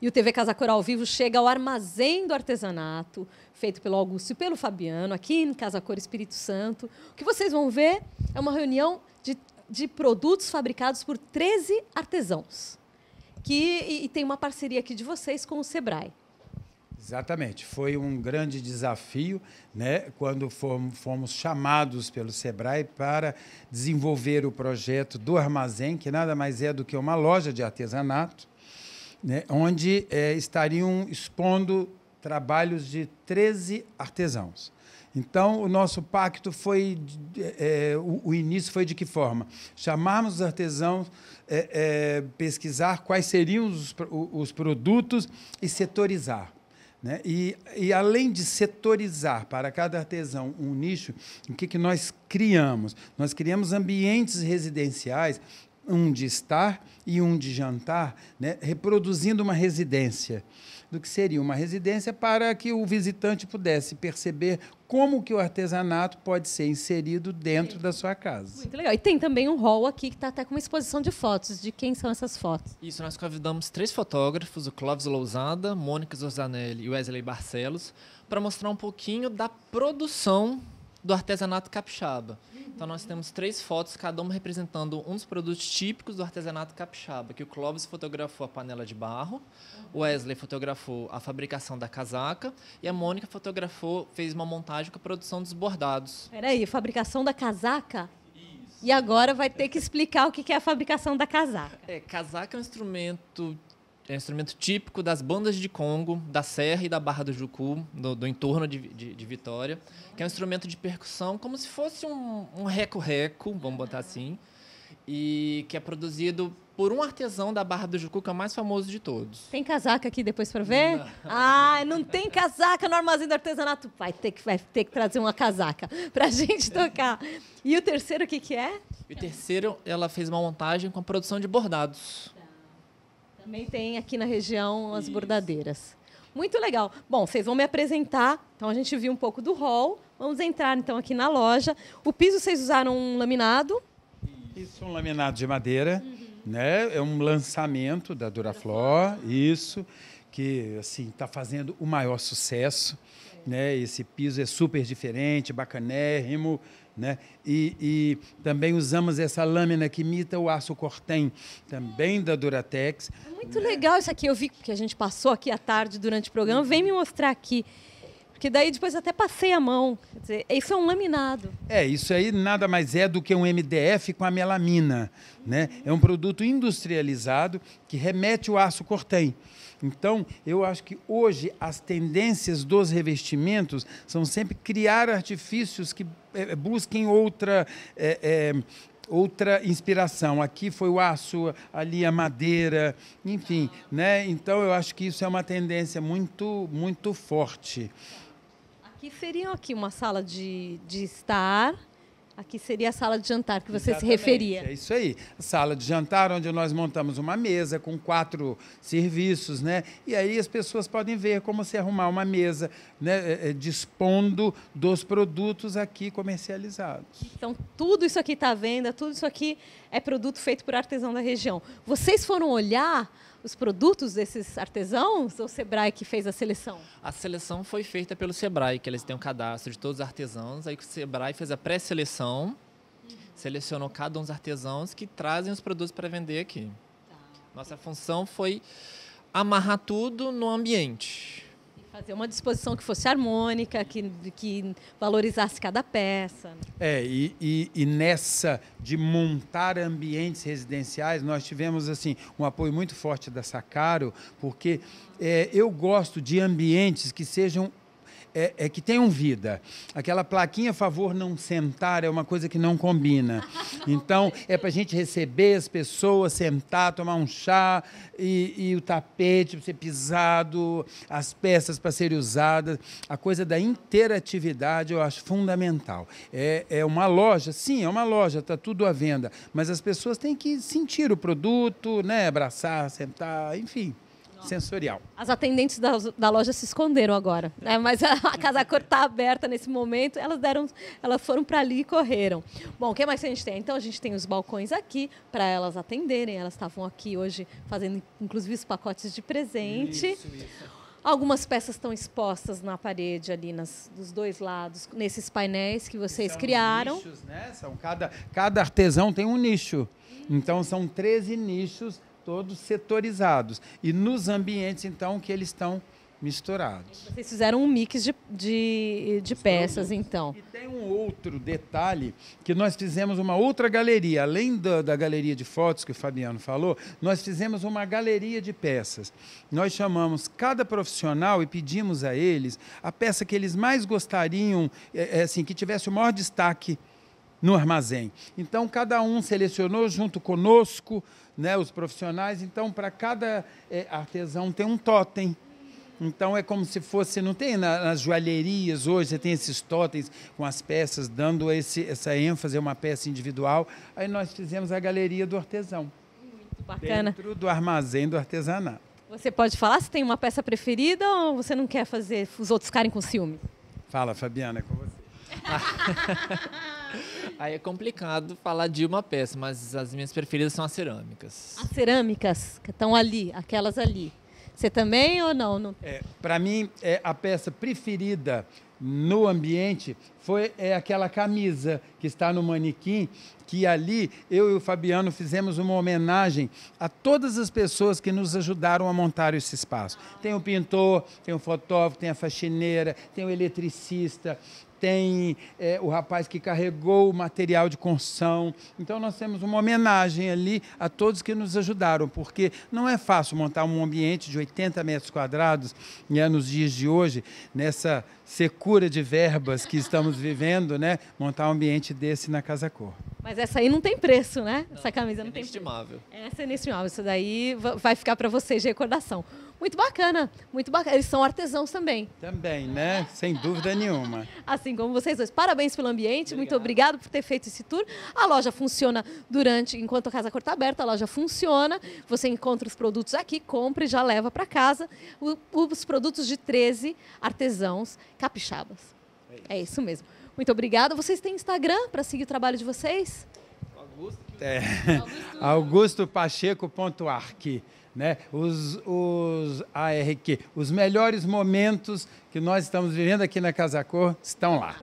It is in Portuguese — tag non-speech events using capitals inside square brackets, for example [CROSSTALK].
E o TV Casa Cor ao vivo chega ao Armazém do Artesanato, feito pelo Augusto e pelo Fabiano, aqui em Casa Cor Espírito Santo. O que vocês vão ver é uma reunião de, de produtos fabricados por 13 artesãos. Que, e, e tem uma parceria aqui de vocês com o Sebrae. Exatamente, foi um grande desafio, né, quando fomos chamados pelo Sebrae para desenvolver o projeto do armazém, que nada mais é do que uma loja de artesanato, né, onde é, estariam expondo trabalhos de 13 artesãos. Então, o nosso pacto foi. É, o, o, início foi de que forma? Chamarmos os artesãos, é, é, pesquisar quais seriam os, os produtos e setorizar. Né? E, e, além de setorizar para cada artesão um nicho, o que, que nós criamos? Nós criamos ambientes residenciais um de estar e um de jantar, né, reproduzindo uma residência, do que seria uma residência para que o visitante pudesse perceber como que o artesanato pode ser inserido dentro da sua casa. Muito legal. E tem também um hall aqui que está até com uma exposição de fotos. De quem são essas fotos? Isso, nós convidamos três fotógrafos, o Clóvis Lousada, Mônica Zorzanelli e Wesley Barcelos, para mostrar um pouquinho da produção do artesanato capixaba. Então nós temos três fotos, cada uma representando um dos produtos típicos do artesanato capixaba, que o Clóvis fotografou a panela de barro, o Wesley fotografou a fabricação da casaca e a Mônica fotografou, fez uma montagem com a produção dos bordados. Peraí, fabricação da casaca? Isso. E agora vai ter que explicar o que é a fabricação da casaca. É, casaca é um instrumento é um instrumento típico das bandas de Congo, da Serra e da Barra do Jucu, do, do entorno de, de, de, Vitória, que é um instrumento de percussão, como se fosse um reco-reco, um vamos botar assim, e que é produzido por um artesão da Barra do Jucu, que é o mais famoso de todos. Tem casaca aqui depois para ver? Não. Ah, não tem casaca no armazém do artesanato. Vai ter que, vai ter que trazer uma casaca para a gente tocar. E o terceiro, o que, que é? o terceiro, ela fez uma montagem com a produção de bordados. Também tem aqui na região as Isso. bordadeiras. Muito legal. Bom, vocês vão me apresentar. Então a gente viu um pouco do hall. Vamos entrar então aqui na loja. O piso vocês usaram um laminado? Isso, um laminado de madeira, uhum. né? É um lançamento da Duraflor, isso, que assim está fazendo o maior sucesso, é. né? Esse piso é super diferente, bacanérrimo, né? E, e, também usamos essa lâmina que imita o aço cortem, também da Duratex. Muito né? legal isso aqui, eu vi que a gente passou aqui à tarde durante o programa. Vem me mostrar aqui. Porque daí depois até passei a mão. Quer dizer, isso é um laminado. É, isso aí nada mais é do que um MDF com a melamina. Né? É um produto industrializado que remete o aço cortém. Então, eu acho que hoje as tendências dos revestimentos são sempre criar artifícios que é, é, busquem outra. É, é, outra inspiração. Aqui foi o aço, ali a madeira, enfim, né? Então eu acho que isso é uma tendência muito muito forte que seriam aqui uma sala de, de estar, Aqui seria a sala de jantar que você Exatamente, se referia. É isso aí. Sala de jantar onde nós montamos uma mesa com quatro serviços, né? E aí as pessoas podem ver como se arrumar uma mesa, né? É, é, dispondo dos produtos aqui comercializados. Então, tudo isso aqui está à venda, tudo isso aqui é produto feito por artesão da região. Vocês foram olhar os produtos desses artesãos ou o Sebrae que fez a seleção? A seleção foi feita pelo Sebrae, que eles têm um cadastro de todos os artesãos. Aí o Sebrae fez a pré-seleção, uhum. selecionou cada um dos artesãos que trazem os produtos para vender aqui. Tá. Nossa função foi amarrar tudo no ambiente. Fazer uma disposição que fosse harmônica, que, que valorizasse cada peça. É, e, e, e, nessa de montar ambientes residenciais, nós tivemos assim um apoio muito forte da Sacaro, porque é, eu gosto de ambientes que sejam é, é, que tenham vida. Aquela plaquinha a favor não sentar é uma coisa que não combina. [LAUGHS] Então, é para a gente receber as pessoas, sentar, tomar um chá e, e o tapete para ser pisado, as peças para serem usadas. A coisa da interatividade eu acho fundamental. É, é uma loja, sim, é uma loja, está tudo à venda, mas as pessoas têm que sentir o produto, né? abraçar, sentar, enfim sensorial. As atendentes da, da loja se esconderam agora, né? mas a, a Casa Cor está aberta nesse momento, elas, deram, elas foram para ali e correram. Bom, o que mais a gente tem? Então, a gente tem os balcões aqui para elas atenderem, elas estavam aqui hoje fazendo, inclusive, os pacotes de presente. Isso, isso. Algumas peças estão expostas na parede ali nas, dos dois lados, nesses painéis que vocês São criaram. Nichos, né? São cada, cada artesão tem um nicho. Então são 13 nichos todos setorizados e nos ambientes, então, que eles estão misturados. Vocês fizeram um mix de, de, de peças, então. E tem um outro detalhe, que nós fizemos uma outra galeria, além da, da galeria de fotos que o Fabiano falou, nós fizemos uma galeria de peças. Nós chamamos cada profissional e pedimos a eles a peça que eles mais gostariam, é, é, assim, que tivesse o maior destaque no armazém. Então, cada um selecionou junto conosco, né, os profissionais. Então, para cada é, artesão tem um totem. Então, é como se fosse, não tem na, nas joalherias hoje, você tem esses totens com as peças, dando esse, essa ênfase a uma peça individual. Aí nós fizemos a galeria do artesão. Muito bacana. Dentro do armazém do artesanato. Você pode falar se tem uma peça preferida ou você não quer fazer os outros ficarem com ciúme? Fala, Fabiana, é com você. [LAUGHS] Aí é complicado falar de uma peça, mas as minhas preferidas são as cerâmicas. As cerâmicas que estão ali, aquelas ali. Você também ou não? não... É, Para mim, é a peça preferida no ambiente foi é, aquela camisa que está no manequim, que ali eu e o Fabiano fizemos uma homenagem a todas as pessoas que nos ajudaram a montar esse espaço. Tem o pintor, tem o fotógrafo, tem a faxineira, tem o eletricista, tem é, o rapaz que carregou o material de construção. Então, nós temos uma homenagem ali a todos que nos ajudaram, porque não é fácil montar um ambiente de 80 metros quadrados né, nos dias de hoje, nessa secura de verbas que estamos vivendo, né, montar um ambiente desse na Casa Cor. Mas essa aí não tem preço, né? Não, essa camisa é não tem preço. Essa é inestimável. Essa é inestimável. Isso daí vai ficar para vocês de recordação. Muito bacana, muito bacana. Eles são artesãos também. Também, né? Sem dúvida nenhuma. Assim como vocês dois. Parabéns pelo ambiente, obrigado. muito obrigado por ter feito esse tour. A loja funciona durante, enquanto a Casa é corta aberta, a loja funciona. Você encontra os produtos aqui, compra e já leva para casa. O, os produtos de 13 artesãos capixabas. É isso, é isso mesmo. Muito obrigada. Vocês têm Instagram para seguir o trabalho de vocês? Augusto, é. Augusto. Augusto né? Os, os ARQ, ah, os melhores momentos que nós estamos vivendo aqui na Casa Cor estão lá.